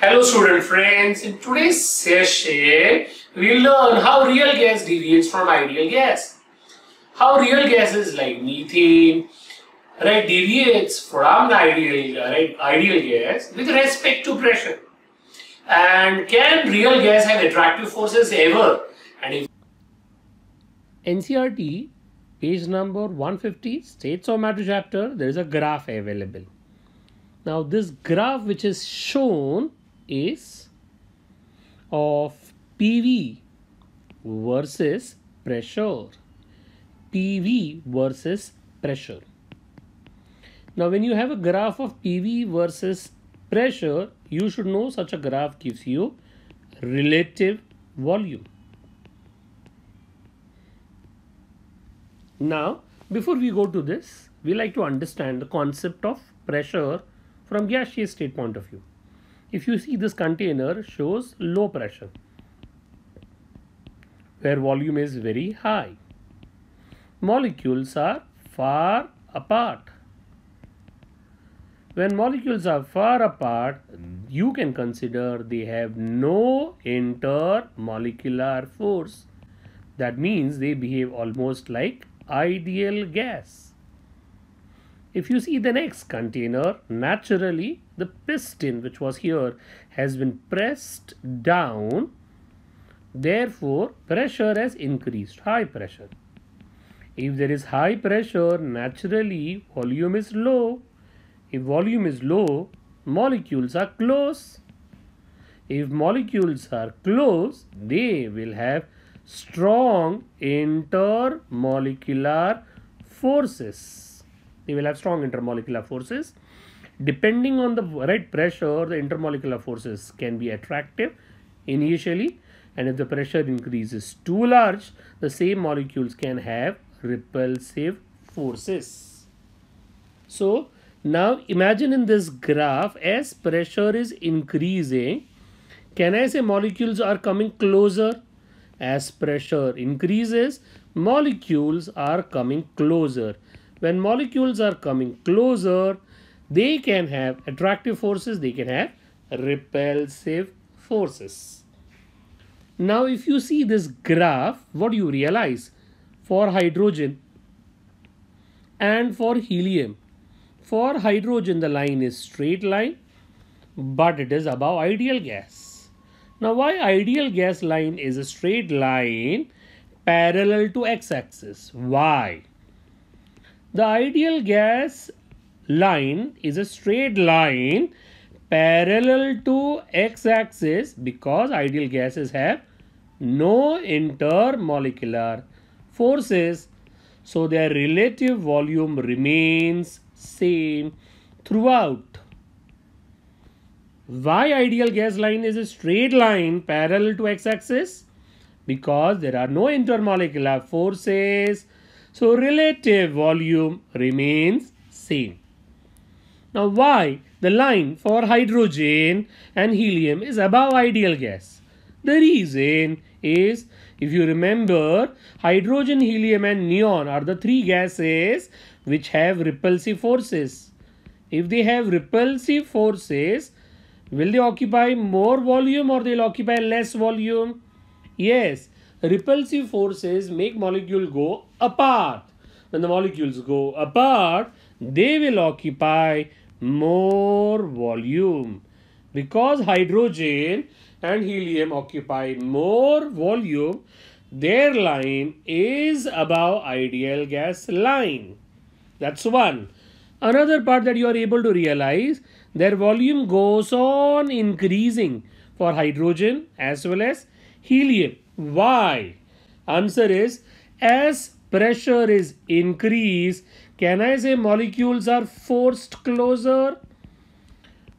Hello student friends, in today's session we'll learn how real gas deviates from ideal gas. How real gases like methane right deviates from the ideal right, ideal gas with respect to pressure. And can real gas have attractive forces ever? And if NCRT page number 150 states of matter chapter there is a graph available. Now this graph which is shown is of PV versus pressure. PV versus pressure. Now when you have a graph of PV versus pressure, you should know such a graph gives you relative volume. Now, before we go to this, we like to understand the concept of pressure from gaseous state point of view if you see this container shows low pressure where volume is very high. Molecules are far apart. When molecules are far apart, you can consider they have no intermolecular force. That means they behave almost like ideal gas. If you see the next container, naturally the piston which was here has been pressed down. Therefore, pressure has increased, high pressure. If there is high pressure, naturally volume is low. If volume is low, molecules are close. If molecules are close, they will have strong intermolecular forces they will have strong intermolecular forces. Depending on the right pressure, the intermolecular forces can be attractive initially and if the pressure increases too large, the same molecules can have repulsive forces. So, now imagine in this graph as pressure is increasing, can I say molecules are coming closer? As pressure increases, molecules are coming closer when molecules are coming closer, they can have attractive forces, they can have repulsive forces. Now, if you see this graph, what do you realize? For hydrogen and for helium, for hydrogen, the line is straight line, but it is above ideal gas. Now, why ideal gas line is a straight line parallel to x-axis? Why? The ideal gas line is a straight line parallel to x-axis because ideal gases have no intermolecular forces. So their relative volume remains same throughout. Why ideal gas line is a straight line parallel to x-axis? Because there are no intermolecular forces so relative volume remains same. Now why the line for hydrogen and helium is above ideal gas? The reason is if you remember hydrogen, helium and neon are the three gases which have repulsive forces. If they have repulsive forces, will they occupy more volume or they'll occupy less volume? Yes, repulsive forces make molecule go apart. When the molecules go apart, they will occupy more volume. Because hydrogen and helium occupy more volume, their line is above ideal gas line. That's one. Another part that you are able to realize, their volume goes on increasing for hydrogen as well as helium. Why? Answer is as pressure is increased, can I say molecules are forced closer?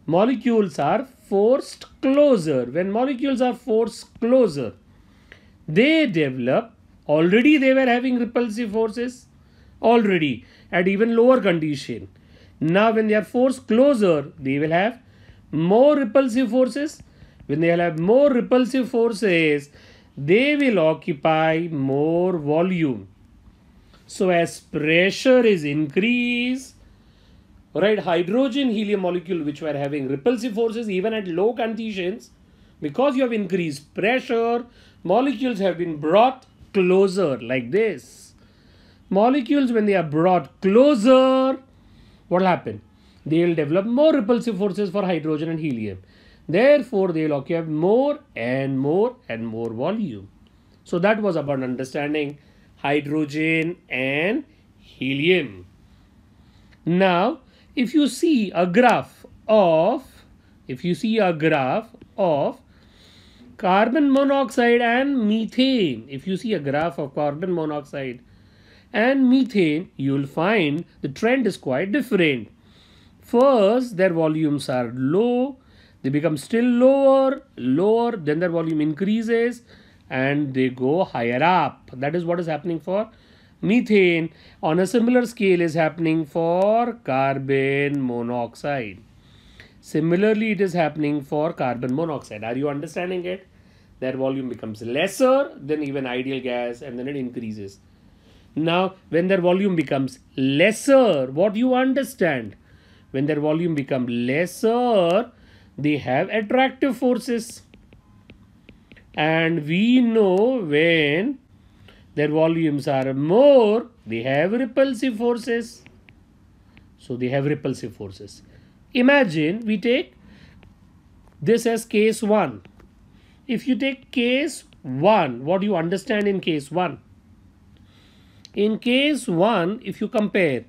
Molecules are forced closer. When molecules are forced closer, they develop. Already they were having repulsive forces. Already at even lower condition. Now when they are forced closer, they will have more repulsive forces. When they will have more repulsive forces, they will occupy more volume. So as pressure is increased, right, hydrogen helium molecule which were having repulsive forces even at low conditions, because you have increased pressure, molecules have been brought closer like this. Molecules when they are brought closer, what will happen? They will develop more repulsive forces for hydrogen and helium. Therefore, they will occupy more and more and more volume. So that was about understanding hydrogen and helium. Now, if you see a graph of, if you see a graph of carbon monoxide and methane, if you see a graph of carbon monoxide and methane, you will find the trend is quite different. First, their volumes are low they become still lower, lower, then their volume increases and they go higher up. That is what is happening for methane. On a similar scale is happening for carbon monoxide. Similarly, it is happening for carbon monoxide. Are you understanding it? Their volume becomes lesser than even ideal gas and then it increases. Now, when their volume becomes lesser, what you understand? When their volume become lesser, they have attractive forces and we know when their volumes are more they have repulsive forces so they have repulsive forces imagine we take this as case 1 if you take case 1 what do you understand in case 1 in case 1 if you compare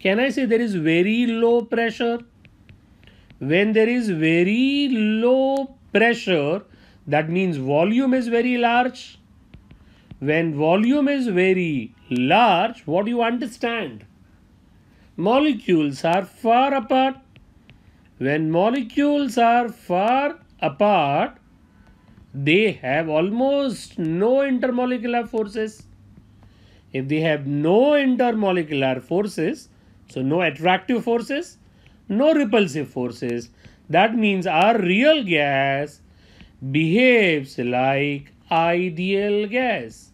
can i say there is very low pressure when there is very low pressure that means volume is very large when volume is very large what do you understand molecules are far apart when molecules are far apart they have almost no intermolecular forces if they have no intermolecular forces so no attractive forces no repulsive forces. That means our real gas behaves like ideal gas.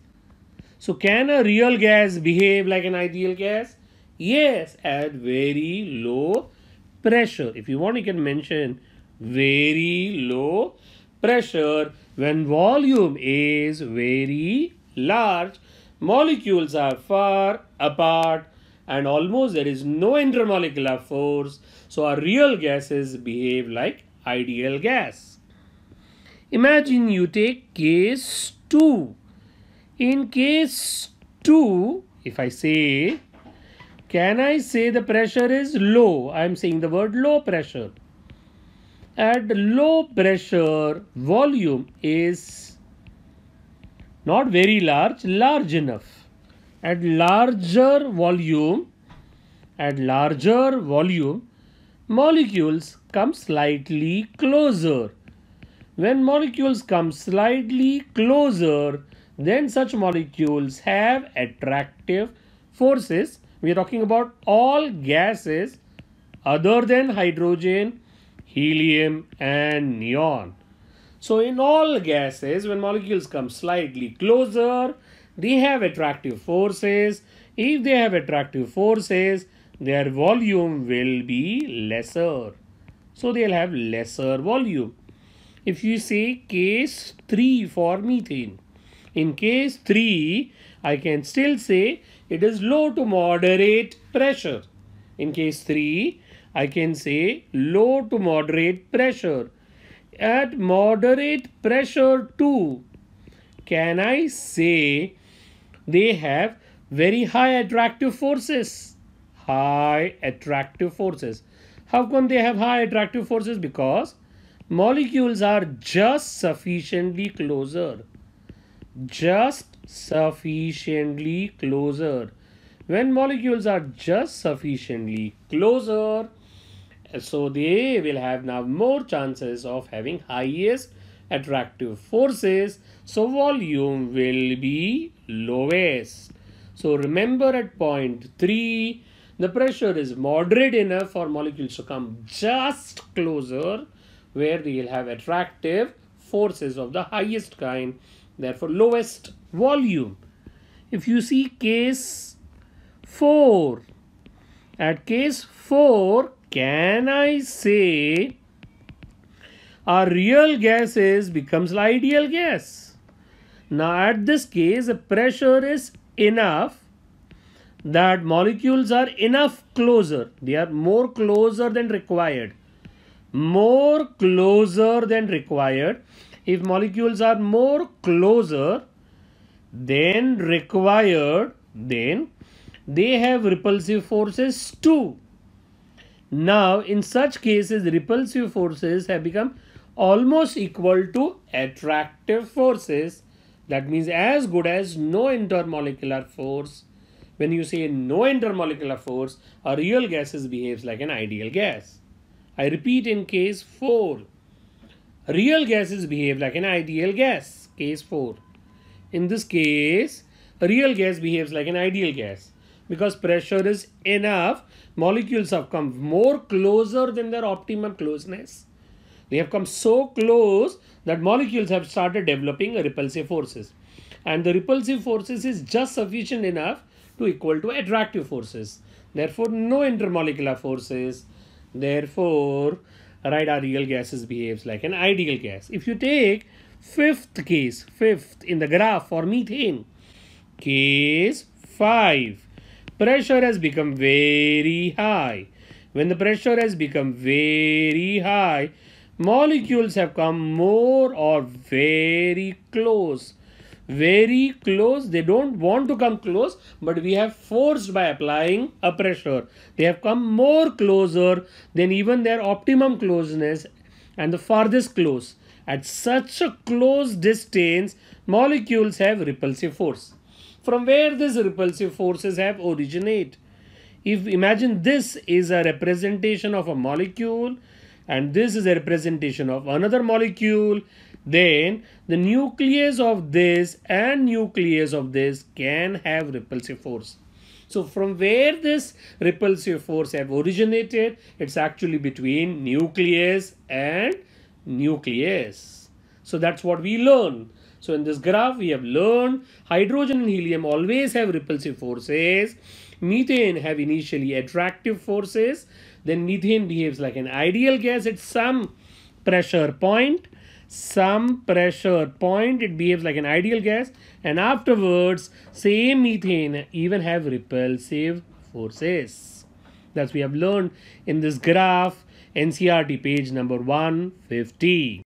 So can a real gas behave like an ideal gas? Yes, at very low pressure. If you want, you can mention very low pressure when volume is very large. Molecules are far apart and almost there is no intermolecular force. So our real gases behave like ideal gas. Imagine you take case 2. In case 2, if I say, can I say the pressure is low? I am saying the word low pressure. At low pressure, volume is not very large, large enough at larger volume at larger volume molecules come slightly closer when molecules come slightly closer then such molecules have attractive forces we are talking about all gases other than hydrogen helium and neon so in all gases when molecules come slightly closer they have attractive forces. If they have attractive forces, their volume will be lesser. So they'll have lesser volume. If you say case 3 for methane, in case 3, I can still say it is low to moderate pressure. In case 3, I can say low to moderate pressure. At moderate pressure 2, can I say they have very high attractive forces. High attractive forces. How come they have high attractive forces? Because molecules are just sufficiently closer. Just sufficiently closer. When molecules are just sufficiently closer, so they will have now more chances of having highest attractive forces. So volume will be lowest. So remember at point 3, the pressure is moderate enough for molecules to come just closer where they'll have attractive forces of the highest kind, therefore lowest volume. If you see case 4, at case 4, can I say our real gas is becomes ideal gas? Now at this case, the pressure is enough that molecules are enough closer. They are more closer than required. More closer than required. If molecules are more closer than required, then they have repulsive forces too. Now, in such cases, repulsive forces have become almost equal to attractive forces. That means as good as no intermolecular force. When you say no intermolecular force, a real gas behaves like an ideal gas. I repeat in case 4. Real gases behave like an ideal gas. Case 4. In this case, a real gas behaves like an ideal gas because pressure is enough molecules have come more closer than their optimum closeness they have come so close that molecules have started developing repulsive forces. And the repulsive forces is just sufficient enough to equal to attractive forces. Therefore, no intermolecular forces. Therefore, right ideal gases behaves like an ideal gas. If you take fifth case, fifth in the graph for methane, case 5, pressure has become very high. When the pressure has become very high, molecules have come more or very close very close they don't want to come close but we have forced by applying a pressure they have come more closer than even their optimum closeness and the farthest close at such a close distance molecules have repulsive force from where these repulsive forces have originate if imagine this is a representation of a molecule and this is a representation of another molecule then the nucleus of this and nucleus of this can have repulsive force so from where this repulsive force have originated it's actually between nucleus and nucleus so that's what we learn so in this graph we have learned hydrogen and helium always have repulsive forces methane have initially attractive forces then methane behaves like an ideal gas at some pressure point some pressure point it behaves like an ideal gas and afterwards same methane even have repulsive forces that's we have learned in this graph ncrt page number 150